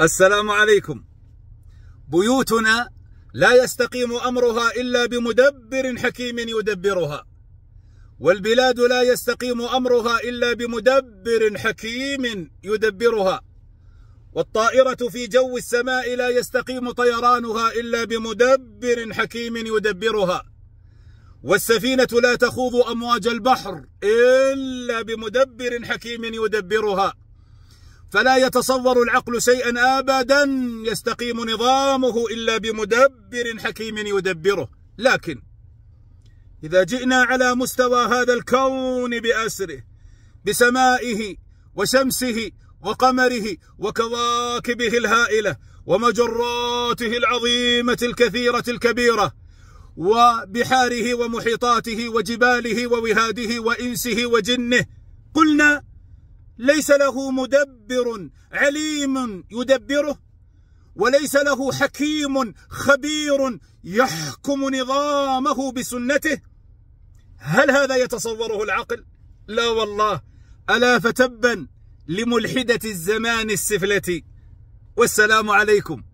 السلام عليكم بيوتنا لا يستقيم امرها الا بمدبر حكيم يدبرها والبلاد لا يستقيم امرها الا بمدبر حكيم يدبرها والطائره في جو السماء لا يستقيم طيرانها الا بمدبر حكيم يدبرها والسفينه لا تخوض امواج البحر الا بمدبر حكيم يدبرها فلا يتصور العقل شيئا ابدا يستقيم نظامه الا بمدبر حكيم يدبره لكن اذا جئنا على مستوى هذا الكون باسره بسمائه وشمسه وقمره وكواكبه الهائله ومجراته العظيمه الكثيره الكبيره وبحاره ومحيطاته وجباله ووهاده وانسه وجنه قلنا ليس له مدبر عليم يدبره وليس له حكيم خبير يحكم نظامه بسنته هل هذا يتصوره العقل لا والله الا فتبا لملحده الزمان السفلة والسلام عليكم